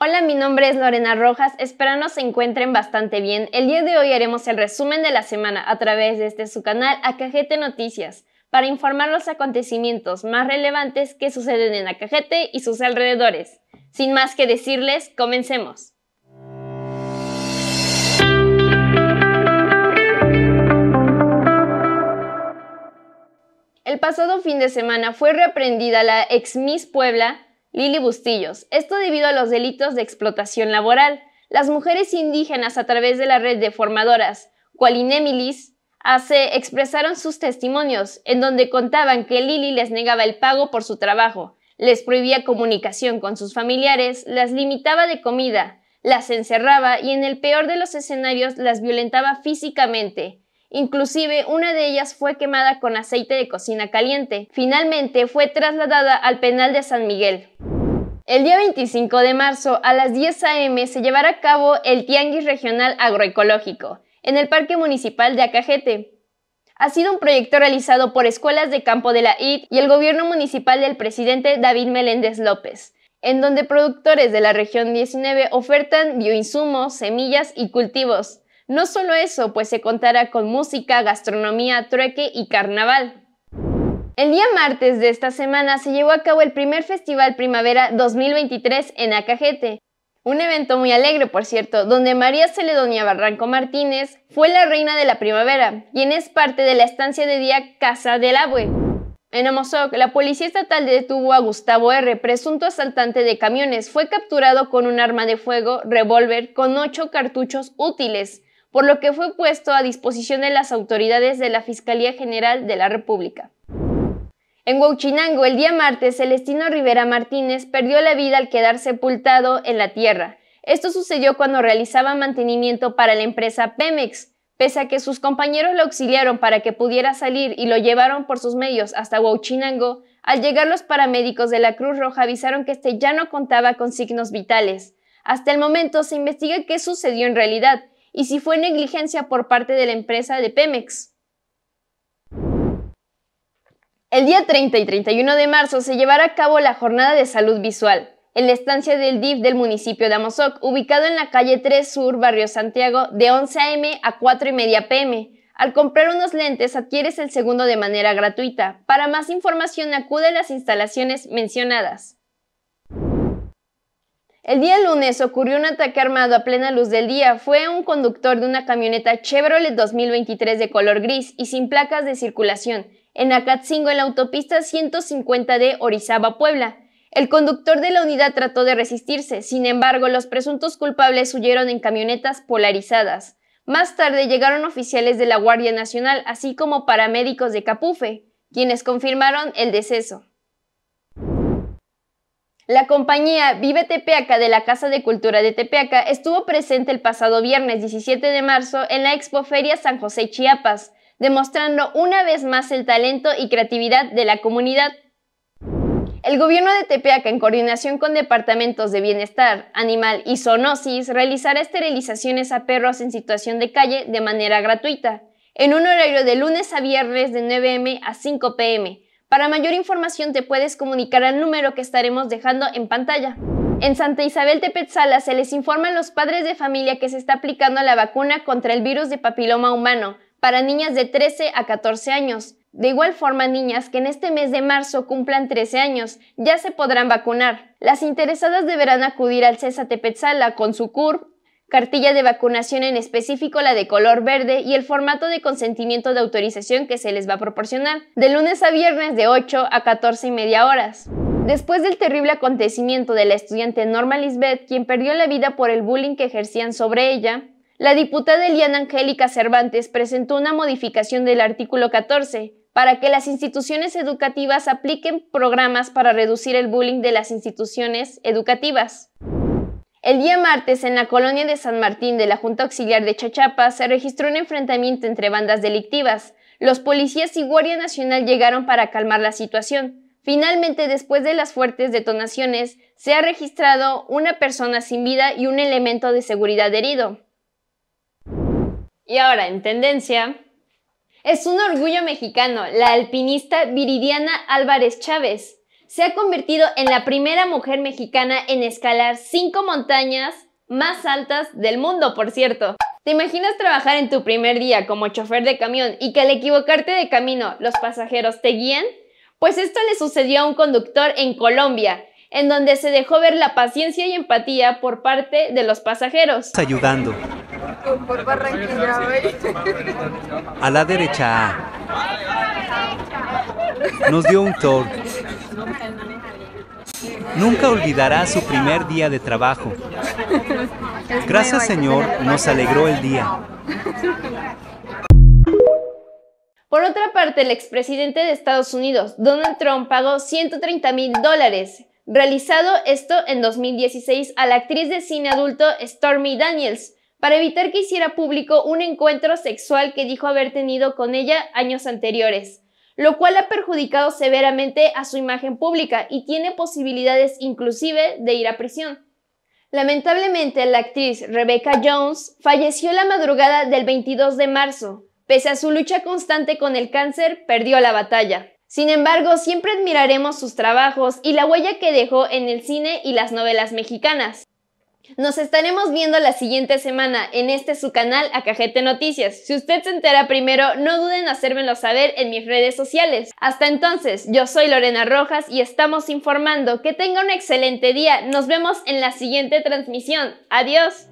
Hola, mi nombre es Lorena Rojas, que se encuentren bastante bien. El día de hoy haremos el resumen de la semana a través de este su canal Acajete Noticias, para informar los acontecimientos más relevantes que suceden en Acajete y sus alrededores. Sin más que decirles, comencemos. El pasado fin de semana fue reaprendida la ex Miss Puebla, Lili Bustillos, esto debido a los delitos de explotación laboral. Las mujeres indígenas a través de la red de formadoras Qualinemilis hace expresaron sus testimonios, en donde contaban que Lili les negaba el pago por su trabajo, les prohibía comunicación con sus familiares, las limitaba de comida, las encerraba y en el peor de los escenarios las violentaba físicamente. Inclusive una de ellas fue quemada con aceite de cocina caliente. Finalmente fue trasladada al penal de San Miguel. El día 25 de marzo a las 10 a.m. se llevará a cabo el Tianguis Regional Agroecológico en el Parque Municipal de Acajete. Ha sido un proyecto realizado por escuelas de campo de la IT y el gobierno municipal del presidente David Meléndez López, en donde productores de la región 19 ofertan bioinsumos, semillas y cultivos no solo eso, pues se contará con música, gastronomía, trueque y carnaval. El día martes de esta semana se llevó a cabo el primer Festival Primavera 2023 en Acajete, un evento muy alegre, por cierto, donde María Celedonia Barranco Martínez fue la reina de la primavera, quien es parte de la estancia de día Casa del Abue. En Omozoc, la policía estatal detuvo a Gustavo R., presunto asaltante de camiones. Fue capturado con un arma de fuego, revólver, con ocho cartuchos útiles por lo que fue puesto a disposición de las autoridades de la Fiscalía General de la República. En Huachinango, el día martes, Celestino Rivera Martínez perdió la vida al quedar sepultado en la tierra. Esto sucedió cuando realizaba mantenimiento para la empresa Pemex. Pese a que sus compañeros lo auxiliaron para que pudiera salir y lo llevaron por sus medios hasta Huachinango, al llegar los paramédicos de la Cruz Roja avisaron que este ya no contaba con signos vitales. Hasta el momento se investiga qué sucedió en realidad y si fue negligencia por parte de la empresa de Pemex. El día 30 y 31 de marzo se llevará a cabo la jornada de salud visual en la estancia del DIF del municipio de Amozoc, ubicado en la calle 3 Sur, Barrio Santiago, de 11 a.m. a 4 y media p.m. Al comprar unos lentes adquieres el segundo de manera gratuita. Para más información acude a las instalaciones mencionadas. El día lunes ocurrió un ataque armado a plena luz del día. Fue un conductor de una camioneta Chevrolet 2023 de color gris y sin placas de circulación, en Acatzingo, en la autopista 150 de Orizaba, Puebla. El conductor de la unidad trató de resistirse, sin embargo, los presuntos culpables huyeron en camionetas polarizadas. Más tarde llegaron oficiales de la Guardia Nacional, así como paramédicos de Capufe, quienes confirmaron el deceso. La compañía Vive Tepeaca de la Casa de Cultura de Tepeaca estuvo presente el pasado viernes 17 de marzo en la Expoferia San José Chiapas, demostrando una vez más el talento y creatividad de la comunidad. El gobierno de Tepeaca, en coordinación con departamentos de bienestar animal y zoonosis, realizará esterilizaciones a perros en situación de calle de manera gratuita, en un horario de lunes a viernes de 9 m a 5 pm, para mayor información te puedes comunicar al número que estaremos dejando en pantalla. En Santa Isabel Tepetzala se les informa a los padres de familia que se está aplicando la vacuna contra el virus de papiloma humano para niñas de 13 a 14 años. De igual forma, niñas que en este mes de marzo cumplan 13 años ya se podrán vacunar. Las interesadas deberán acudir al CESA Tepetzala con su CURP cartilla de vacunación en específico la de color verde y el formato de consentimiento de autorización que se les va a proporcionar, de lunes a viernes de 8 a 14 y media horas. Después del terrible acontecimiento de la estudiante Norma Lisbeth, quien perdió la vida por el bullying que ejercían sobre ella, la diputada Eliana Angélica Cervantes presentó una modificación del artículo 14 para que las instituciones educativas apliquen programas para reducir el bullying de las instituciones educativas. El día martes, en la colonia de San Martín de la Junta Auxiliar de Chachapa, se registró un enfrentamiento entre bandas delictivas. Los policías y Guardia Nacional llegaron para calmar la situación. Finalmente, después de las fuertes detonaciones, se ha registrado una persona sin vida y un elemento de seguridad herido. Y ahora, en tendencia, es un orgullo mexicano, la alpinista Viridiana Álvarez Chávez se ha convertido en la primera mujer mexicana en escalar cinco montañas más altas del mundo, por cierto. ¿Te imaginas trabajar en tu primer día como chofer de camión y que al equivocarte de camino los pasajeros te guíen? Pues esto le sucedió a un conductor en Colombia, en donde se dejó ver la paciencia y empatía por parte de los pasajeros. Ayudando. A la derecha. Nos dio un tour. Nunca olvidará su primer día de trabajo. Gracias Señor, nos alegró el día. Por otra parte, el expresidente de Estados Unidos, Donald Trump, pagó 130 mil dólares, realizado esto en 2016 a la actriz de cine adulto Stormy Daniels, para evitar que hiciera público un encuentro sexual que dijo haber tenido con ella años anteriores lo cual ha perjudicado severamente a su imagen pública y tiene posibilidades inclusive de ir a prisión. Lamentablemente, la actriz Rebecca Jones falleció la madrugada del 22 de marzo. Pese a su lucha constante con el cáncer, perdió la batalla. Sin embargo, siempre admiraremos sus trabajos y la huella que dejó en el cine y las novelas mexicanas. Nos estaremos viendo la siguiente semana en este su canal a Cajete Noticias. Si usted se entera primero, no duden hacérmelo saber en mis redes sociales. Hasta entonces, yo soy Lorena Rojas y estamos informando. Que tenga un excelente día. Nos vemos en la siguiente transmisión. Adiós.